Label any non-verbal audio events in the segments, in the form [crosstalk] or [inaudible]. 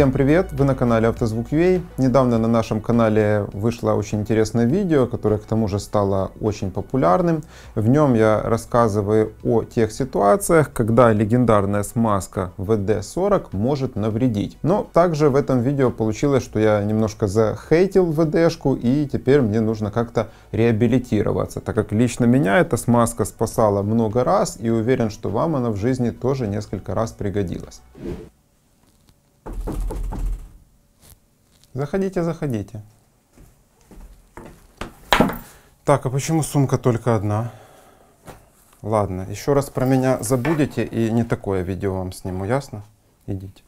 Всем привет! Вы на канале Автозвук.ua. Недавно на нашем канале вышло очень интересное видео, которое к тому же стало очень популярным. В нем я рассказываю о тех ситуациях, когда легендарная смазка VD40 может навредить. Но также в этом видео получилось, что я немножко захейтил VD-шку и теперь мне нужно как-то реабилитироваться, так как лично меня эта смазка спасала много раз и уверен, что вам она в жизни тоже несколько раз пригодилась. Заходите, заходите. Так, а почему сумка только одна? Ладно, еще раз про меня забудете и не такое видео вам сниму, ясно? Идите.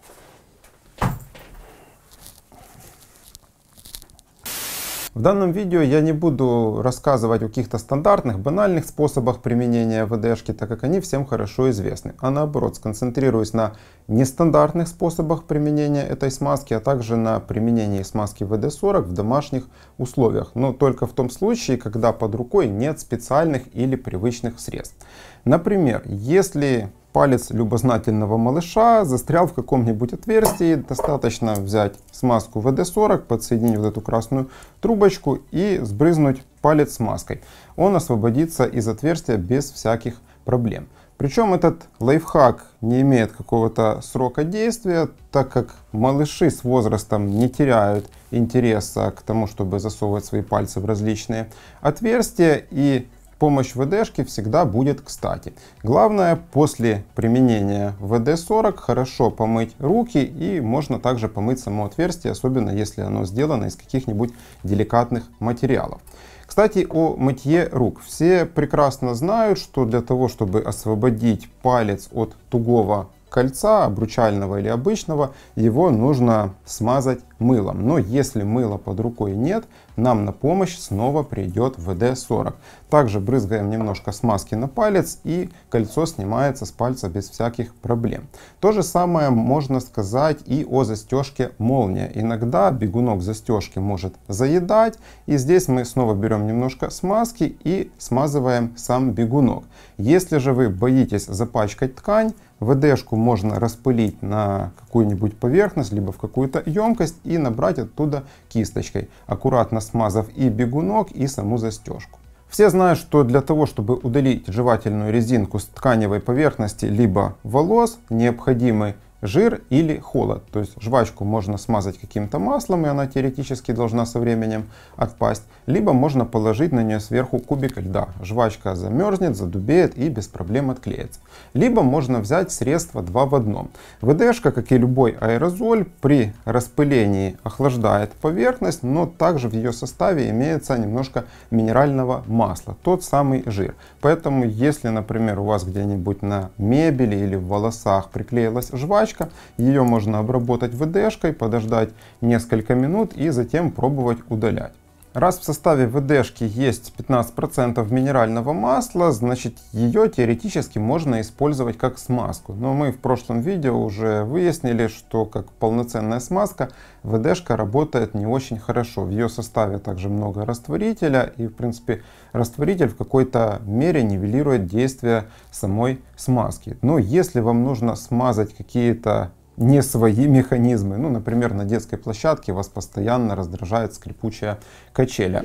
В данном видео я не буду рассказывать о каких-то стандартных, банальных способах применения ВДшки, так как они всем хорошо известны, а наоборот сконцентрируюсь на нестандартных способах применения этой смазки, а также на применении смазки ВД-40 в домашних условиях, но только в том случае, когда под рукой нет специальных или привычных средств. Например, если палец любознательного малыша застрял в каком-нибудь отверстии, достаточно взять смазку ВД-40, подсоединить вот эту красную трубочку и сбрызнуть палец смазкой. Он освободится из отверстия без всяких проблем. Причем этот лайфхак не имеет какого-то срока действия, так как малыши с возрастом не теряют интереса к тому, чтобы засовывать свои пальцы в различные отверстия, и Помощь ВДшки всегда будет кстати. Главное, после применения ВД-40 хорошо помыть руки и можно также помыть само отверстие, особенно если оно сделано из каких-нибудь деликатных материалов. Кстати, о мытье рук. Все прекрасно знают, что для того, чтобы освободить палец от тугого кольца, обручального или обычного, его нужно смазать мылом. Но если мыла под рукой нет, нам на помощь снова придет ВД-40. Также брызгаем немножко смазки на палец и кольцо снимается с пальца без всяких проблем. То же самое можно сказать и о застежке молния. Иногда бегунок застежки может заедать и здесь мы снова берем немножко смазки и смазываем сам бегунок. Если же вы боитесь запачкать ткань, ВД-шку можно распылить на какую-нибудь поверхность, либо в какую-то емкость и и набрать оттуда кисточкой, аккуратно смазав и бегунок, и саму застежку. Все знают, что для того, чтобы удалить жевательную резинку с тканевой поверхности либо волос, необходимы жир или холод. То есть жвачку можно смазать каким-то маслом, и она теоретически должна со временем отпасть. Либо можно положить на нее сверху кубик льда. Жвачка замерзнет, задубеет и без проблем отклеится. Либо можно взять средство 2 в одном. ВДшка, как и любой аэрозоль, при распылении охлаждает поверхность, но также в ее составе имеется немножко минерального масла, тот самый жир. Поэтому если, например, у вас где-нибудь на мебели или в волосах приклеилась жвачка, молочка. Ее можно обработать ВДшкой, подождать несколько минут и затем пробовать удалять. Раз в составе ВДшки есть 15% минерального масла, значит ее теоретически можно использовать как смазку. Но мы в прошлом видео уже выяснили, что как полноценная смазка ВДшка работает не очень хорошо. В ее составе также много растворителя и в принципе растворитель в какой-то мере нивелирует действие самой смазки. Но если вам нужно смазать какие-то не свои механизмы. Ну, например, на детской площадке вас постоянно раздражает скрипучая качеля.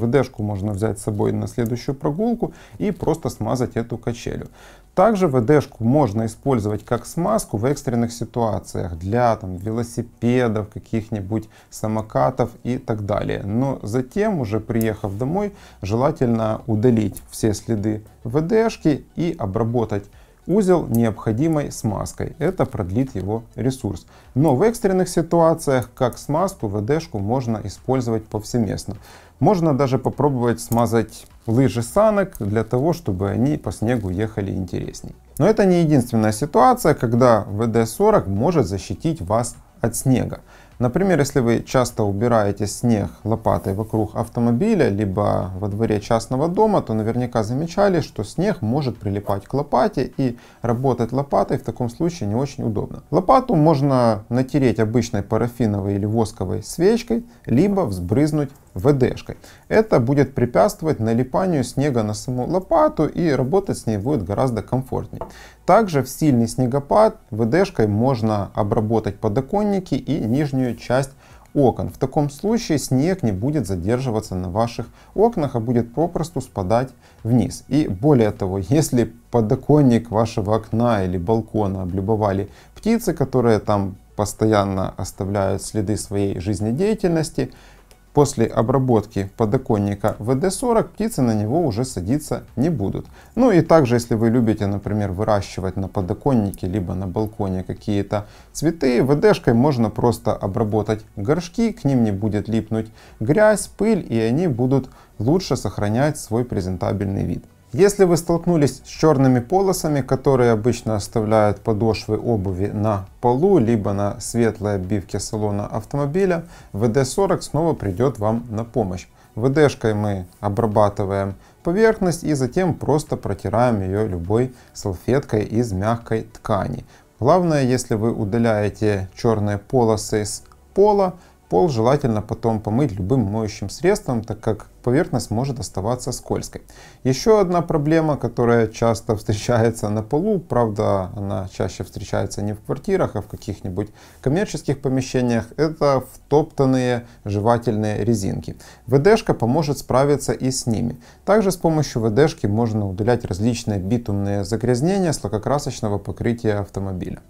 ВДшку можно взять с собой на следующую прогулку и просто смазать эту качелю. Также ВДшку можно использовать как смазку в экстренных ситуациях для там, велосипедов, каких-нибудь самокатов и так далее. Но затем, уже приехав домой, желательно удалить все следы ВДшки и обработать узел необходимой смазкой. Это продлит его ресурс. Но в экстренных ситуациях как смазку ВДшку можно использовать повсеместно. Можно даже попробовать смазать лыжи санок для того, чтобы они по снегу ехали интересней. Но это не единственная ситуация, когда ВД-40 может защитить вас от снега. Например, если вы часто убираете снег лопатой вокруг автомобиля, либо во дворе частного дома, то наверняка замечали, что снег может прилипать к лопате и работать лопатой в таком случае не очень удобно. Лопату можно натереть обычной парафиновой или восковой свечкой, либо взбрызнуть ВДшкой. Это будет препятствовать налипанию снега на саму лопату и работать с ней будет гораздо комфортнее. Также в сильный снегопад ВДшкой можно обработать подоконники и нижнюю нее часть окон. В таком случае снег не будет задерживаться на ваших окнах, а будет попросту спадать вниз. И более того, [laughs] если подоконник вашего окна или балкона облюбовали птицы, которые там постоянно оставляют следы своей жизнедеятельности, После обработки подоконника вд 40 птицы на него уже садиться не будут. Ну и также, если вы любите, например, выращивать на подоконнике либо на балконе какие-то цветы, вд шкой можно просто обработать горшки, к ним не будет липнуть грязь, пыль и они будут лучше сохранять свой презентабельный вид. Если вы столкнулись с черными полосами, которые обычно оставляют подошвы обуви на полу, либо на светлой обивке салона автомобиля, вд 40 снова придет вам на помощь. ВД-шкой мы обрабатываем поверхность и затем просто протираем ее любой салфеткой из мягкой ткани. Главное, если вы удаляете черные полосы с пола, Пол желательно потом помыть любым моющим средством, так как поверхность может оставаться скользкой. Еще одна проблема, которая часто [laughs] встречается на полу, правда она чаще встречается не в квартирах, а в каких-нибудь коммерческих помещениях, это втоптанные жевательные резинки. ВДшка поможет справиться и с ними. Также с помощью ВДшки можно удалять различные битумные загрязнения с лакокрасочного покрытия автомобиля.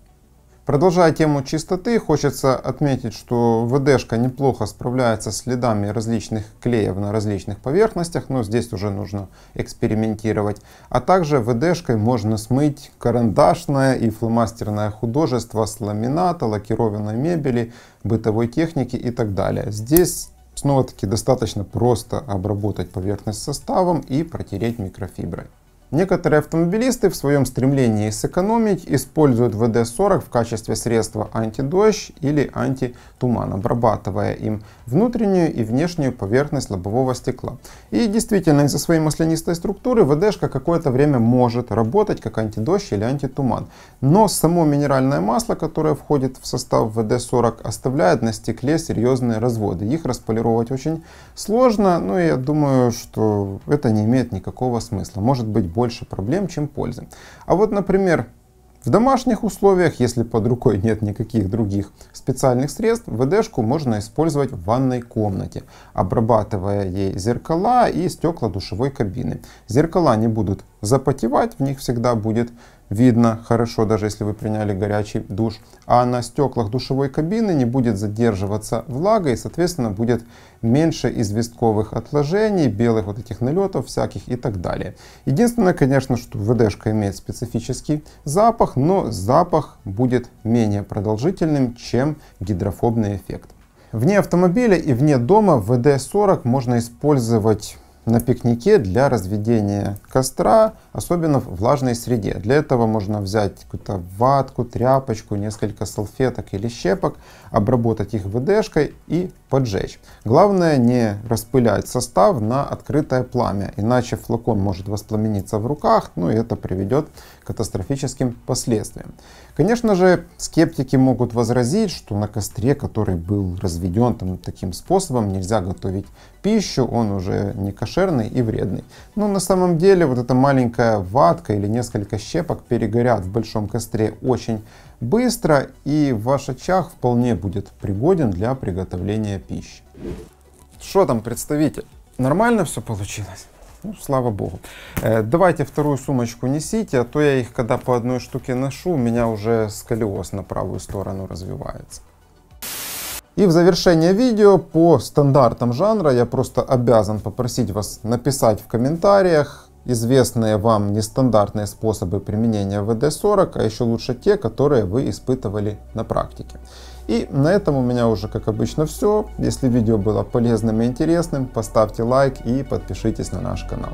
Продолжая тему чистоты, хочется отметить, что ВДшка неплохо справляется с следами различных клеев на различных поверхностях, но здесь уже нужно экспериментировать. А также ВДшкой можно смыть карандашное и фломастерное художество с ламината, лакированной мебели, бытовой техники и так далее. Здесь снова-таки достаточно просто обработать поверхность составом и протереть микрофиброй. Некоторые автомобилисты в своем стремлении сэкономить используют ВД-40 в качестве средства антидождь или антитуман, обрабатывая им внутреннюю и внешнюю поверхность лобового стекла. И действительно, из-за своей маслянистой структуры ВДшка какое-то время может работать как антидождь или антитуман. Но само минеральное масло, которое входит в состав ВД-40, оставляет на стекле серьезные разводы. Их располировать очень сложно, но я думаю, что это не имеет никакого смысла. Может быть больше проблем, чем пользы. А вот, например, в домашних условиях, если под рукой нет никаких других специальных средств, ВДшку можно использовать в ванной комнате, обрабатывая ей зеркала и стекла душевой кабины. Зеркала не будут запотевать, в них всегда будет видно хорошо, даже если вы приняли горячий душ. А на стеклах душевой кабины не будет задерживаться влага и, соответственно, будет меньше известковых отложений, белых вот этих налетов всяких и так далее. Единственное, конечно, что вд-шка имеет специфический запах, но запах будет менее продолжительным, чем гидрофобный эффект. Вне автомобиля и вне дома ВД-40 можно использовать на пикнике для разведения костра, особенно в влажной среде. Для этого можно взять какую-то ватку, тряпочку, несколько салфеток или щепок, обработать их ВДшкой и поджечь. Главное не распылять состав на открытое пламя, иначе флакон может воспламениться в руках, ну и это приведет к катастрофическим последствиям. Конечно же, скептики могут возразить, что на костре, который был разведен там, таким способом, нельзя готовить пищу, он уже не кошерный и вредный. Но на самом деле вот эта маленькая ватка или несколько щепок перегорят в большом костре очень быстро, и ваш очаг вполне будет пригоден для приготовления моя пища. Что там, представитель? Нормально все получилось? Ну, слава богу. Э, давайте вторую сумочку несите, а то я их, когда по одной штуке ношу, у меня уже сколиоз на правую сторону развивается. И в завершение видео по стандартам жанра я просто обязан попросить вас написать в комментариях известные вам нестандартные способы применения ВД-40, а еще лучше те, которые вы испытывали на практике. И на этом у меня уже, как обычно, все. Если видео было полезным и интересным, поставьте лайк и подпишитесь на наш канал.